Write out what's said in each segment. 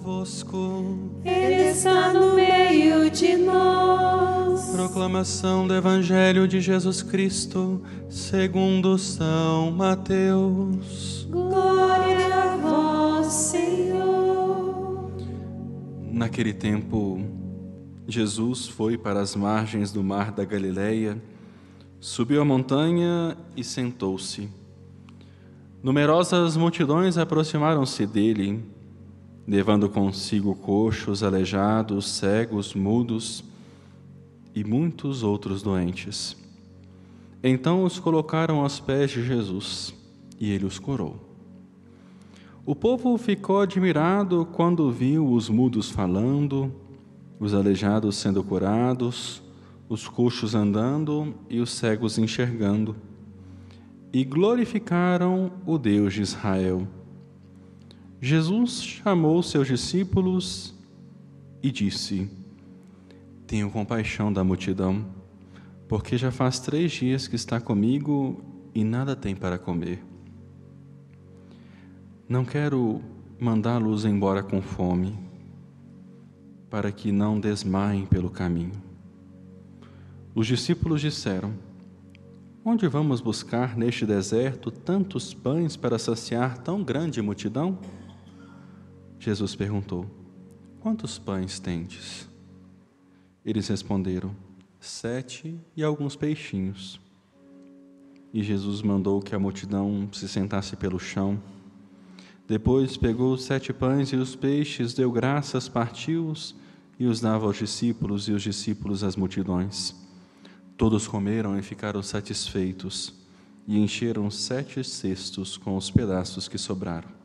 convosco. Ele está no meio de nós. Proclamação do Evangelho de Jesus Cristo, segundo São Mateus. Glória a vós, Senhor. Naquele tempo, Jesus foi para as margens do mar da Galileia, subiu a montanha e sentou-se. Numerosas multidões aproximaram-se dele levando consigo coxos, aleijados, cegos, mudos e muitos outros doentes. Então os colocaram aos pés de Jesus e ele os curou. O povo ficou admirado quando viu os mudos falando, os aleijados sendo curados, os coxos andando e os cegos enxergando. E glorificaram o Deus de Israel. Jesus chamou seus discípulos e disse: Tenho compaixão da multidão, porque já faz três dias que está comigo e nada tem para comer. Não quero mandá-los embora com fome, para que não desmaiem pelo caminho. Os discípulos disseram: Onde vamos buscar neste deserto tantos pães para saciar tão grande multidão? Jesus perguntou: Quantos pães tendes? Eles responderam: Sete e alguns peixinhos. E Jesus mandou que a multidão se sentasse pelo chão. Depois pegou os sete pães e os peixes, deu graças, partiu-os e os dava aos discípulos e os discípulos às multidões. Todos comeram e ficaram satisfeitos, e encheram sete cestos com os pedaços que sobraram.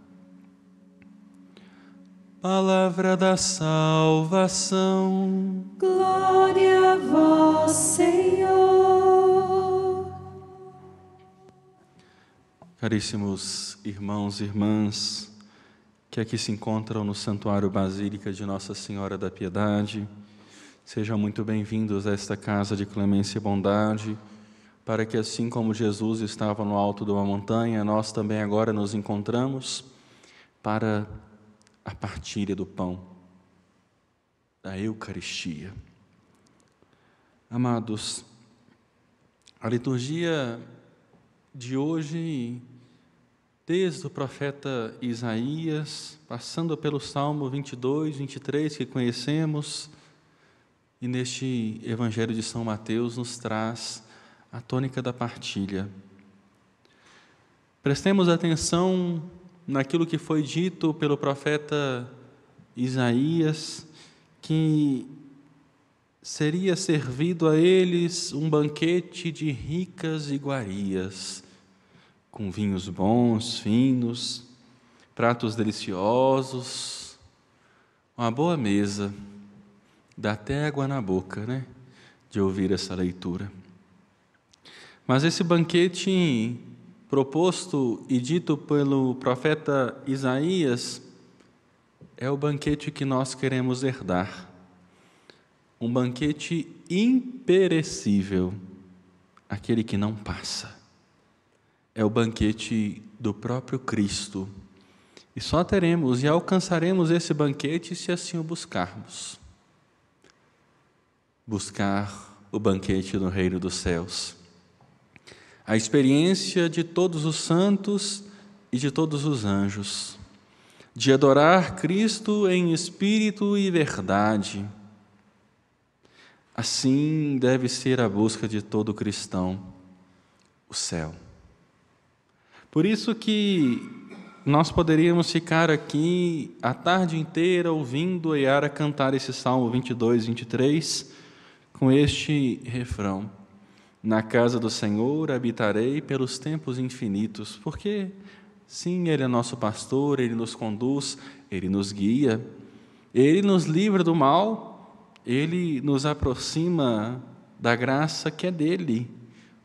Palavra da salvação. Glória a vós, Senhor. Caríssimos irmãos e irmãs que aqui se encontram no Santuário Basílica de Nossa Senhora da Piedade, sejam muito bem-vindos a esta casa de clemência e bondade, para que assim como Jesus estava no alto de uma montanha, nós também agora nos encontramos para a partilha do pão, da Eucaristia. Amados, a liturgia de hoje, desde o profeta Isaías, passando pelo Salmo 22, 23 que conhecemos, e neste Evangelho de São Mateus nos traz a tônica da partilha. Prestemos atenção naquilo que foi dito pelo profeta Isaías, que seria servido a eles um banquete de ricas iguarias, com vinhos bons, finos, pratos deliciosos, uma boa mesa, dá até água na boca, né? De ouvir essa leitura. Mas esse banquete proposto e dito pelo profeta Isaías é o banquete que nós queremos herdar. Um banquete imperecível, aquele que não passa. É o banquete do próprio Cristo. E só teremos e alcançaremos esse banquete se assim o buscarmos. Buscar o banquete no reino dos céus a experiência de todos os santos e de todos os anjos, de adorar Cristo em espírito e verdade. Assim deve ser a busca de todo cristão, o céu. Por isso que nós poderíamos ficar aqui a tarde inteira ouvindo a Yara cantar esse Salmo 22, 23, com este refrão. Na casa do Senhor habitarei pelos tempos infinitos, porque, sim, Ele é nosso pastor, Ele nos conduz, Ele nos guia, Ele nos livra do mal, Ele nos aproxima da graça que é dele.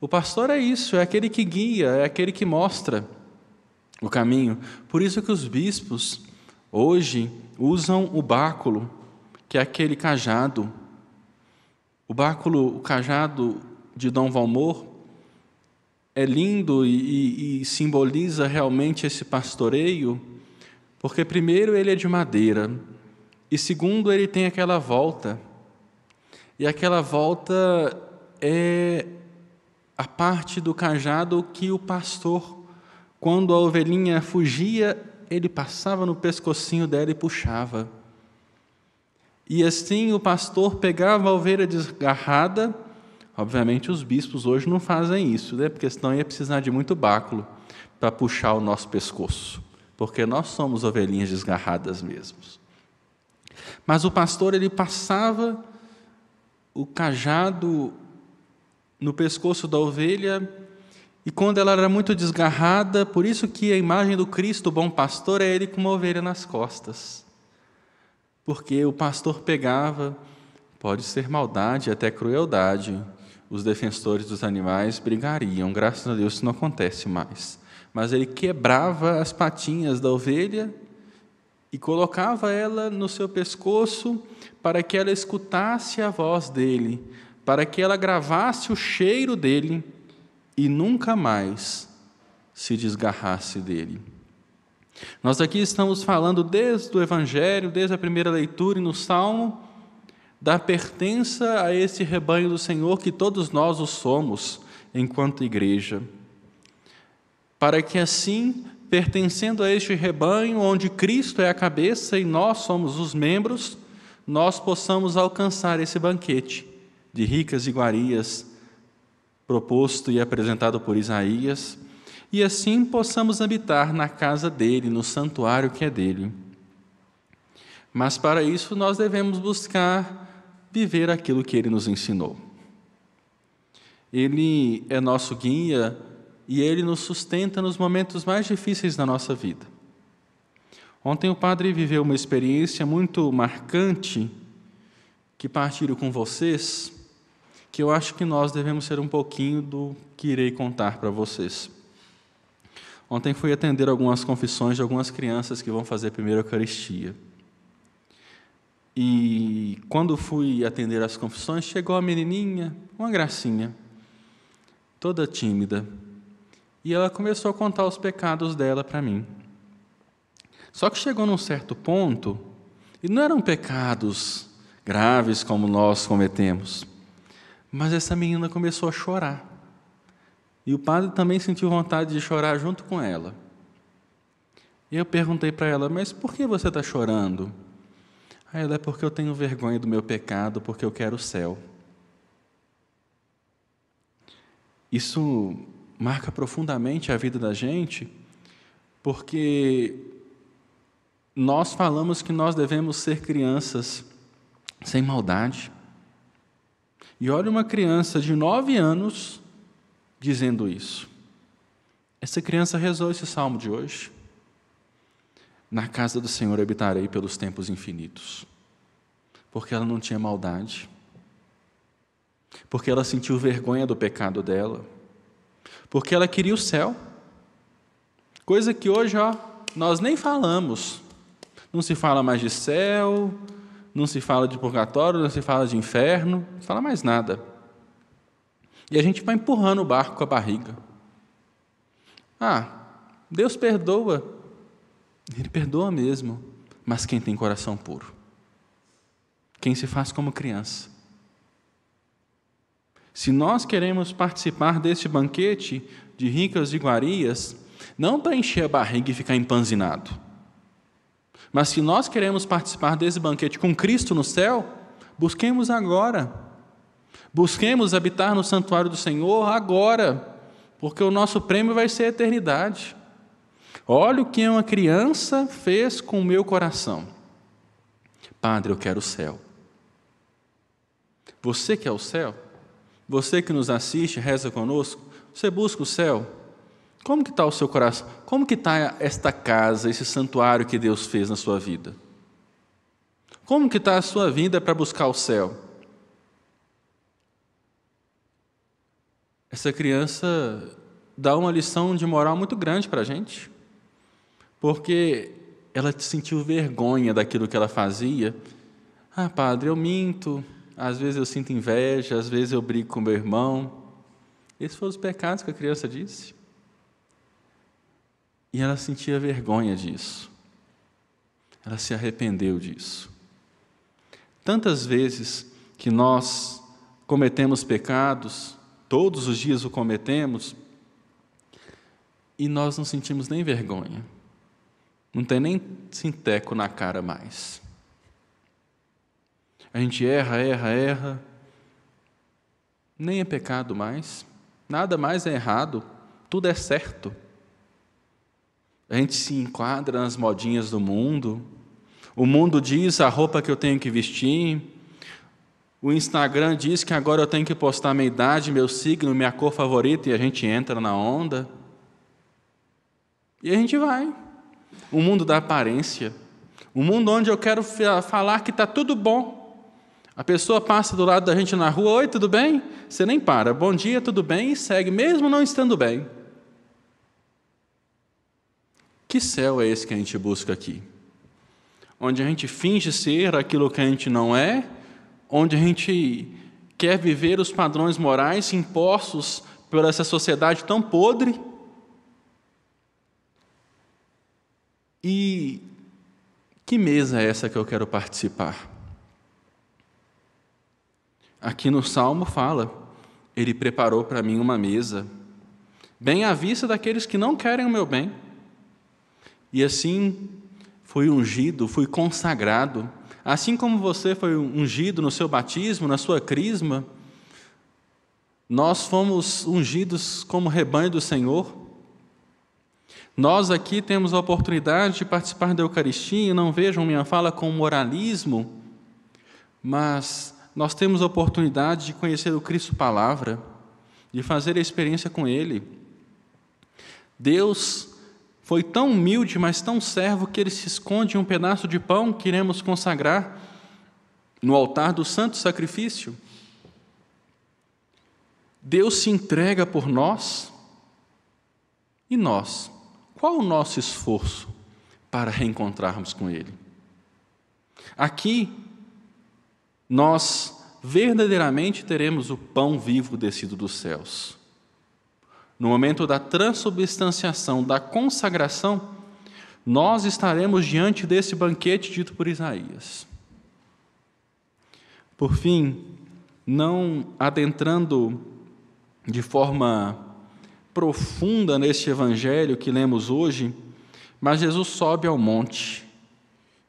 O pastor é isso, é aquele que guia, é aquele que mostra o caminho. Por isso que os bispos hoje usam o báculo, que é aquele cajado. O báculo, o cajado de Dom Valmor é lindo e, e, e simboliza realmente esse pastoreio, porque, primeiro, ele é de madeira, e, segundo, ele tem aquela volta. E aquela volta é a parte do cajado que o pastor, quando a ovelhinha fugia, ele passava no pescocinho dela e puxava. E assim o pastor pegava a ovelha desgarrada Obviamente, os bispos hoje não fazem isso, né? porque senão ia precisar de muito báculo para puxar o nosso pescoço, porque nós somos ovelhinhas desgarradas mesmos. Mas o pastor ele passava o cajado no pescoço da ovelha e quando ela era muito desgarrada, por isso que a imagem do Cristo, o bom pastor, é ele com uma ovelha nas costas. Porque o pastor pegava, pode ser maldade, até crueldade, os defensores dos animais brigariam. Graças a Deus isso não acontece mais. Mas ele quebrava as patinhas da ovelha e colocava ela no seu pescoço para que ela escutasse a voz dele, para que ela gravasse o cheiro dele e nunca mais se desgarrasse dele. Nós aqui estamos falando desde o Evangelho, desde a primeira leitura e no Salmo, da pertença a esse rebanho do Senhor que todos nós o somos enquanto igreja. Para que assim, pertencendo a este rebanho onde Cristo é a cabeça e nós somos os membros, nós possamos alcançar esse banquete de ricas iguarias proposto e apresentado por Isaías, e assim possamos habitar na casa dele, no santuário que é dele. Mas para isso nós devemos buscar viver aquilo que ele nos ensinou. Ele é nosso guia e ele nos sustenta nos momentos mais difíceis da nossa vida. Ontem o padre viveu uma experiência muito marcante que partilho com vocês, que eu acho que nós devemos ser um pouquinho do que irei contar para vocês. Ontem fui atender algumas confissões de algumas crianças que vão fazer a primeira Eucaristia. E quando fui atender as confissões, chegou a menininha, uma gracinha, toda tímida. E ela começou a contar os pecados dela para mim. Só que chegou num certo ponto, e não eram pecados graves como nós cometemos, mas essa menina começou a chorar. E o padre também sentiu vontade de chorar junto com ela. E eu perguntei para ela: Mas por que você está chorando? Aí ah, ela é porque eu tenho vergonha do meu pecado, porque eu quero o céu. Isso marca profundamente a vida da gente, porque nós falamos que nós devemos ser crianças sem maldade. E olha uma criança de nove anos dizendo isso. Essa criança rezou esse salmo de hoje. Na casa do Senhor habitarei pelos tempos infinitos. Porque ela não tinha maldade. Porque ela sentiu vergonha do pecado dela. Porque ela queria o céu. Coisa que hoje, ó, nós nem falamos. Não se fala mais de céu, não se fala de purgatório, não se fala de inferno, não se fala mais nada. E a gente vai empurrando o barco com a barriga. Ah, Deus perdoa, ele perdoa mesmo, mas quem tem coração puro? Quem se faz como criança? Se nós queremos participar deste banquete de ricas iguarias, não para encher a barriga e ficar empanzinado, mas se nós queremos participar desse banquete com Cristo no céu, busquemos agora. Busquemos habitar no santuário do Senhor agora, porque o nosso prêmio vai ser a eternidade. Olha o que uma criança fez com o meu coração. Padre, eu quero o céu. Você que é o céu? Você que nos assiste, reza conosco? Você busca o céu? Como que está o seu coração? Como que está esta casa, esse santuário que Deus fez na sua vida? Como que está a sua vida para buscar o céu? Essa criança dá uma lição de moral muito grande para a gente porque ela sentiu vergonha daquilo que ela fazia. Ah, padre, eu minto, às vezes eu sinto inveja, às vezes eu brigo com meu irmão. Esses foram os pecados que a criança disse. E ela sentia vergonha disso. Ela se arrependeu disso. Tantas vezes que nós cometemos pecados, todos os dias o cometemos, e nós não sentimos nem vergonha. Não tem nem sinteco na cara mais. A gente erra, erra, erra. Nem é pecado mais. Nada mais é errado. Tudo é certo. A gente se enquadra nas modinhas do mundo. O mundo diz a roupa que eu tenho que vestir. O Instagram diz que agora eu tenho que postar minha idade, meu signo, minha cor favorita e a gente entra na onda. E a gente vai o mundo da aparência, o mundo onde eu quero falar que está tudo bom. A pessoa passa do lado da gente na rua, oi, tudo bem? Você nem para, bom dia, tudo bem, e segue, mesmo não estando bem. Que céu é esse que a gente busca aqui? Onde a gente finge ser aquilo que a gente não é, onde a gente quer viver os padrões morais impostos por essa sociedade tão podre E que mesa é essa que eu quero participar? Aqui no Salmo fala: Ele preparou para mim uma mesa, bem à vista daqueles que não querem o meu bem. E assim fui ungido, fui consagrado, assim como você foi ungido no seu batismo, na sua crisma, nós fomos ungidos como rebanho do Senhor nós aqui temos a oportunidade de participar da Eucaristia e não vejam minha fala com moralismo, mas nós temos a oportunidade de conhecer o Cristo Palavra, de fazer a experiência com Ele. Deus foi tão humilde, mas tão servo, que Ele se esconde em um pedaço de pão que iremos consagrar no altar do Santo Sacrifício. Deus se entrega por nós e nós qual o nosso esforço para reencontrarmos com Ele? Aqui, nós verdadeiramente teremos o pão vivo descido dos céus. No momento da transubstanciação, da consagração, nós estaremos diante desse banquete dito por Isaías. Por fim, não adentrando de forma profunda neste evangelho que lemos hoje, mas Jesus sobe ao monte,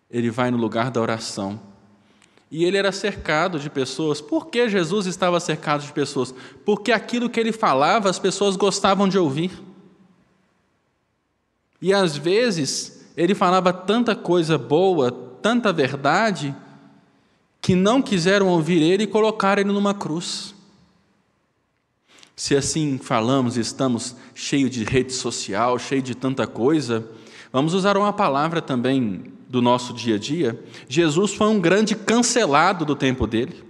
ele vai no lugar da oração. E ele era cercado de pessoas. Por que Jesus estava cercado de pessoas? Porque aquilo que ele falava as pessoas gostavam de ouvir. E às vezes ele falava tanta coisa boa, tanta verdade, que não quiseram ouvir ele e colocaram ele numa cruz. Se assim falamos, estamos cheio de rede social, cheio de tanta coisa, vamos usar uma palavra também do nosso dia a dia. Jesus foi um grande cancelado do tempo dele.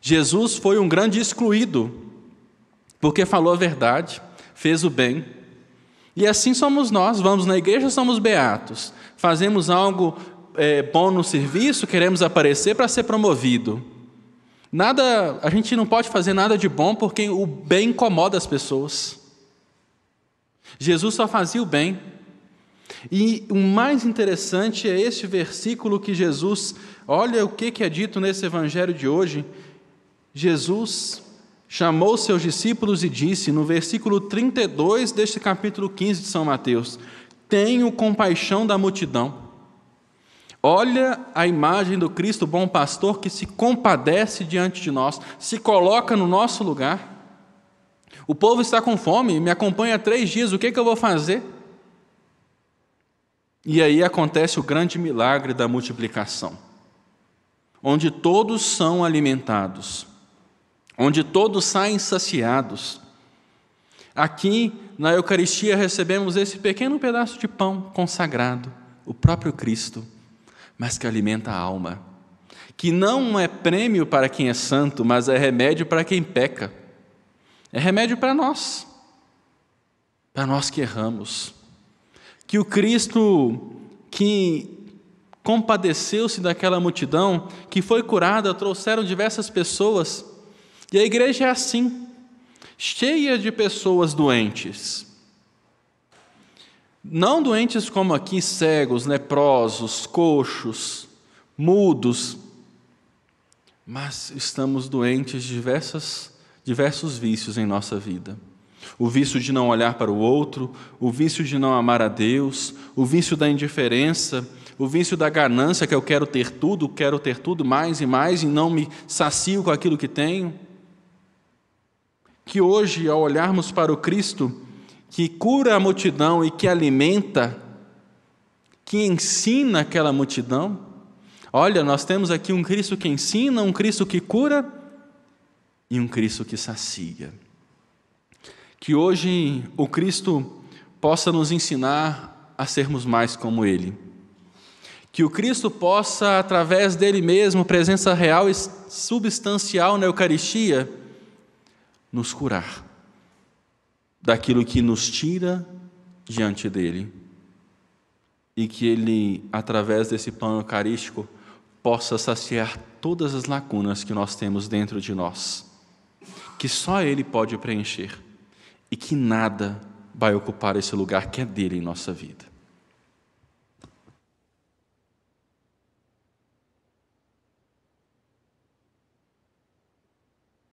Jesus foi um grande excluído, porque falou a verdade, fez o bem. E assim somos nós, vamos na igreja, somos beatos, fazemos algo é, bom no serviço, queremos aparecer para ser promovido. Nada, a gente não pode fazer nada de bom porque o bem incomoda as pessoas. Jesus só fazia o bem. E o mais interessante é este versículo que Jesus, olha o que é dito nesse evangelho de hoje. Jesus chamou seus discípulos e disse, no versículo 32 deste capítulo 15 de São Mateus: Tenho compaixão da multidão Olha a imagem do Cristo bom pastor que se compadece diante de nós, se coloca no nosso lugar. O povo está com fome, me acompanha há três dias, o que, é que eu vou fazer? E aí acontece o grande milagre da multiplicação, onde todos são alimentados, onde todos saem saciados. Aqui na Eucaristia recebemos esse pequeno pedaço de pão consagrado, o próprio Cristo mas que alimenta a alma, que não é prêmio para quem é santo, mas é remédio para quem peca. É remédio para nós, para nós que erramos. Que o Cristo que compadeceu-se daquela multidão, que foi curada, trouxeram diversas pessoas. E a igreja é assim, cheia de pessoas doentes, não doentes como aqui, cegos, leprosos, coxos, mudos, mas estamos doentes de diversas, diversos vícios em nossa vida. O vício de não olhar para o outro, o vício de não amar a Deus, o vício da indiferença, o vício da ganância, que eu quero ter tudo, quero ter tudo mais e mais e não me sacio com aquilo que tenho. Que hoje, ao olharmos para o Cristo, que cura a multidão e que alimenta, que ensina aquela multidão. Olha, nós temos aqui um Cristo que ensina, um Cristo que cura e um Cristo que sacia. Que hoje o Cristo possa nos ensinar a sermos mais como Ele. Que o Cristo possa, através dele mesmo, presença real e substancial na Eucaristia, nos curar daquilo que nos tira diante dele e que ele, através desse pão eucarístico, possa saciar todas as lacunas que nós temos dentro de nós, que só ele pode preencher e que nada vai ocupar esse lugar que é dele em nossa vida.